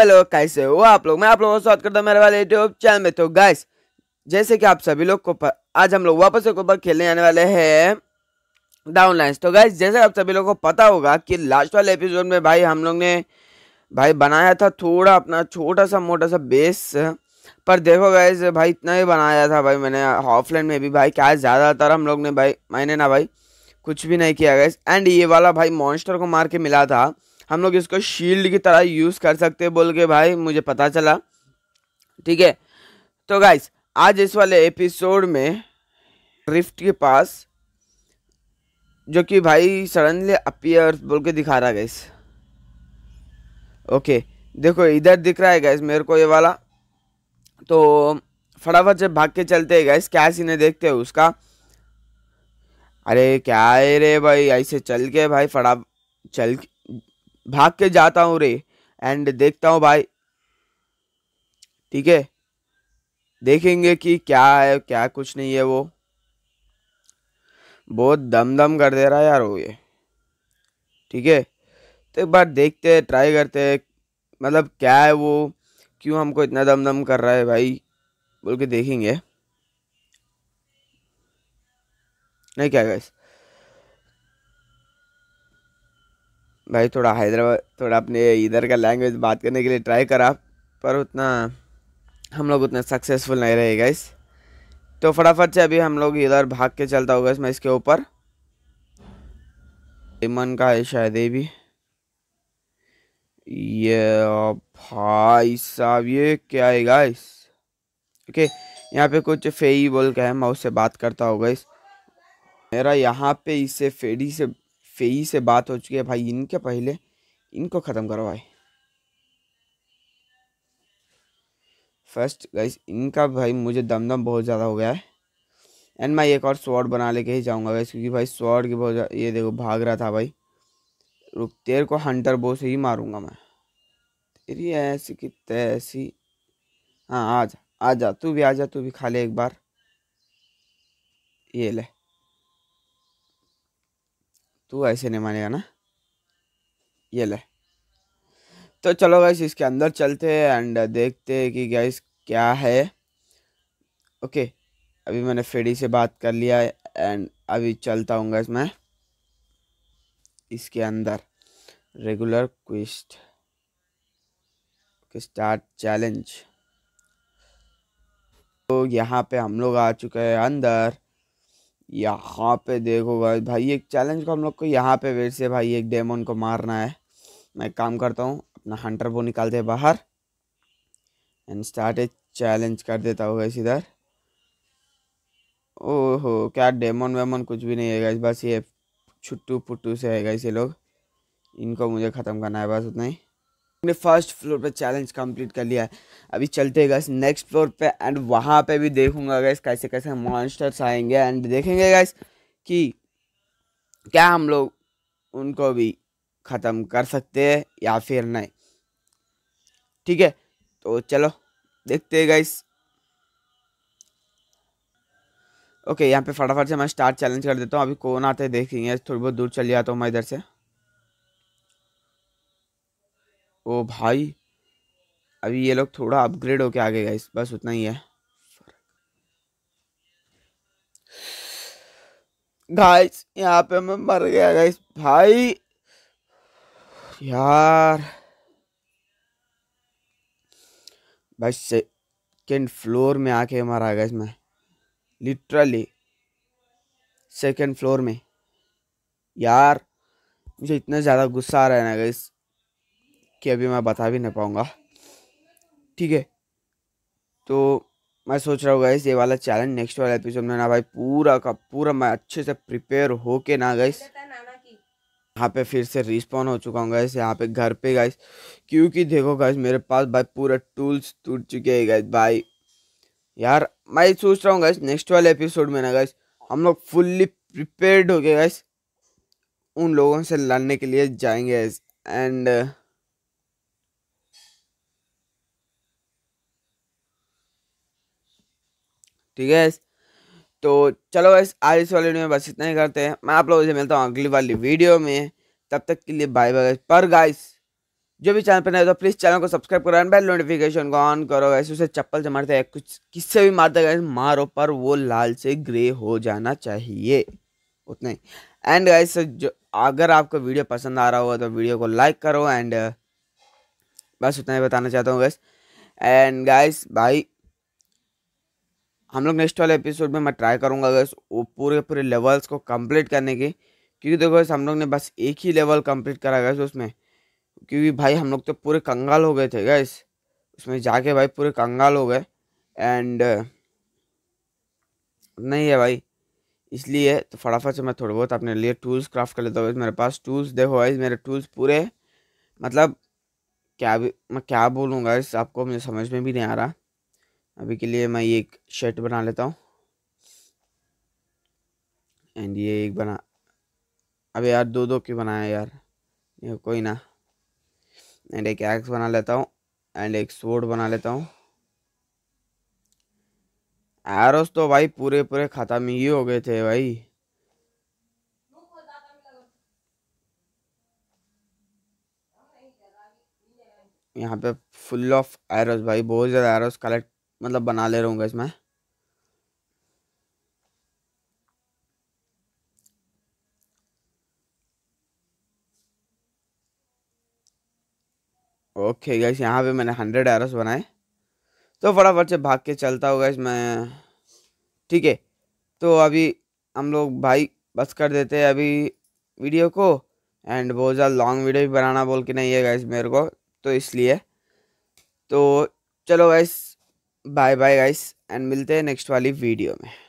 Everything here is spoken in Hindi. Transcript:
हेलो कैसे हो आप लोग मैं आप लोगों का स्वागत करता हूँ मेरे वाले यूट्यूब चैनल में तो गाइस जैसे कि आप सभी लोग को पर, आज हम लोग वापस एक ऊपर खेलने आने वाले हैं डाउनलाइंस तो गाइस जैसे आप सभी लोगों को पता होगा कि लास्ट वाले एपिसोड में भाई हम लोग ने भाई बनाया था थोड़ा अपना छोटा सा मोटा सा बेस पर देखो गाइज भाई इतना ही बनाया था भाई मैंने ऑफलाइन में भी भाई क्या ज़्यादातर हम लोग ने भाई मैंने ना भाई कुछ भी नहीं किया गैस एंड ये वाला भाई मॉन्स्टर को मार के मिला था हम लोग इसको शील्ड की तरह यूज़ कर सकते बोल के भाई मुझे पता चला ठीक है तो गाइस आज इस वाले एपिसोड में रिफ्ट के पास जो कि भाई सडनली अपियर बोल के दिखा रहा है गैस ओके देखो इधर दिख रहा है गैस मेरे को ये वाला तो फटाफट जब भाग के चलते हैं गैस क्या सीने देखते हैं उसका अरे क्या है रे भाई ऐसे चल के भाई फटाफ चल भाग के जाता हूँ रे एंड देखता हूँ भाई ठीक है देखेंगे कि क्या है क्या कुछ नहीं है वो बहुत दम दम कर दे रहा है यार वो ये ठीक है तो एक बार देखते हैं ट्राई करते हैं मतलब क्या है वो क्यों हमको इतना दम दम कर रहा है भाई बोल के देखेंगे नहीं क्या गैस भाई थोड़ा हैदराबाद थोड़ा अपने इधर का लैंग्वेज बात करने के लिए ट्राई करा पर उतना हम लोग उतना सक्सेसफुल नहीं रहे गाइस तो फटाफट से अभी हम लोग इधर भाग के चलता होगा इसमें इसके ऊपर इमन का है शायद ये भी ये भाई साहब ये क्या है गाइस ओके यहाँ पे कुछ फेई बोल के है मैं उससे बात करता होगा इस मेरा यहाँ पे इससे फेडी से फेई से बात हो चुकी है भाई इनके पहले इनको ख़त्म करो भाई फर्स्ट गाइस इनका भाई मुझे दमदम बहुत ज़्यादा हो गया है एंड मैं एक और स्वॉर्ड बना लेके ही जाऊँगा गाइस क्योंकि भाई स्वॉर्ड की बहुत ये देखो भाग रहा था भाई रुक तेर को हंटर बो से ही मारूंगा मैं तेरी ऐसी कि तैसी हाँ आ जा आ जा तू भी आ जा तू भी खा ले एक बार ये ले तू ऐसे नहीं मानेगा ना ये ले तो चलो गैस इसके अंदर चलते हैं एंड देखते हैं कि गैस क्या है ओके अभी मैंने फेडी से बात कर लिया एंड अभी चलता हूँ गैस मैं इसके अंदर रेगुलर क्विस्ट स्टार्ट चैलेंज तो यहाँ पे हम लोग आ चुके हैं अंदर यहाँ पे देखो गाइस भाई एक चैलेंज को हम लोग को यहाँ पे वेट से भाई एक डेमोन को मारना है मैं काम करता हूँ अपना हंटर वो निकालते हैं बाहर एंड स्टार्ट ए चैलेंज कर देता हूँ गैस इधर ओहो क्या डेमोन वेमोन कुछ भी नहीं है गैस बस ये छुट्टू पुट्टू से है गैस ये लोग इनको मुझे ख़त्म करना है बस उतना ही अपने फर्स्ट फ्लोर पे चैलेंज कंप्लीट कर लिया है अभी चलते गैस नेक्स्ट फ्लोर पे एंड वहाँ पे भी देखूंगा गैस कैसे कैसे मॉन्स्टर्स आएंगे एंड देखेंगे गैस कि क्या हम लोग उनको भी ख़त्म कर सकते हैं या फिर नहीं ठीक है तो चलो देखते हैं गाइस ओके यहाँ पे फटाफट से मैं स्टार्ट चैलेंज कर देता हूँ अभी कौन आते देखेंगे थोड़ी बहुत दूर चले जाता हूँ मैं इधर से ओ भाई अभी ये लोग थोड़ा अपग्रेड होके आगे गए बस उतना ही है गाइस यहाँ पे मैं मर गया गाइस भाई यार भाई सेकेंड फ्लोर में आके मरा गया इसमें लिटरली सेकेंड फ्लोर में यार मुझे इतना ज़्यादा गुस्सा आ रहा है ना गाइस कि अभी मैं बता भी नहीं पाऊँगा ठीक है तो मैं सोच रहा हूँ गाइस ये वाला चैलेंज नेक्स्ट वाला एपिसोड में ना भाई पूरा का पूरा मैं अच्छे से प्रिपेयर होके ना गाइस यहाँ पे फिर से रिस्पॉन्ड हो चुका हूँ गाइस यहाँ पे घर पे गाइस क्योंकि देखो गाइस मेरे पास भाई पूरा टूल्स टूट चुके हैं गाइस भाई यार मैं सोच रहा हूँ गाइस नेक्स्ट वाले एपिसोड में ना गाइस हम लोग फुल्ली प्रिपेयर्ड हो गए गाइस उन लोगों से लड़ने के लिए जाएंगे एंड ठीक है तो चलो गाइस आज इस वाले वीडियो में बस इतना ही करते हैं मैं आप लोगों से मिलता हूँ अगली वाली वीडियो में तब तक के लिए बाय बाय पर गाइस जो भी चैनल पर नहीं तो प्लीज़ चैनल को सब्सक्राइब करो एंड बेल नोटिफिकेशन को ऑन करो वैसे उसे चप्पल से मारते हैं कुछ किससे भी मारते गए मारो पर वो लाल से ग्रे हो जाना चाहिए उतना ही एंड गाइस जो अगर आपको वीडियो पसंद आ रहा होगा तो वीडियो को लाइक करो एंड बस उतना ही बताना चाहता हूँ बस एंड गाइस बाई हम लोग नेक्स्ट वाले एपिसोड में मैं ट्राई करूँगा अगर वो पूरे पूरे लेवल्स को कम्प्लीट करने की क्योंकि देखो हम लोग ने बस एक ही लेवल कम्प्लीट करा गया उसमें क्योंकि भाई हम लोग तो पूरे कंगाल हो गए थे गैस उसमें जाके भाई पूरे कंगाल हो गए एंड नहीं है भाई इसलिए तो फटाफट से मैं थोड़ा बहुत अपने लिए टूल्स क्राफ्ट कर लेता हूँ मेरे पास टूल्स देखो भाई मेरे टूल्स पूरे मतलब क्या भी मैं क्या बोलूँगा इस आपको मुझे समझ में भी नहीं आ रहा अभी के लिए मैं ये एक शर्ट बना लेता हूँ एंड ये एक बना अबे यार दो दो के बनाया यार ये कोई ना एंड एक एक्स बना लेता हूँ एंड एक सोड बना लेता हूँ एरोस तो भाई पूरे पूरे खाता में ही हो गए थे भाई यहाँ पे फुल ऑफ एरोस भाई बहुत ज़्यादा एरोस कलेक्ट मतलब बना ले रहा हूँ इसमें ओके गैस यहाँ पे मैंने हंड्रेड एरस बनाए तो फटाफट से भाग के चलता होगा इसमें ठीक है तो अभी हम लोग भाई बस कर देते हैं अभी वीडियो को एंड बहुत ज़्यादा लॉन्ग वीडियो भी बनाना बोल के नहीं है गैस मेरे को तो इसलिए तो चलो guys bye bye guys and मिलते हैं नेक्स्ट वाली वीडियो में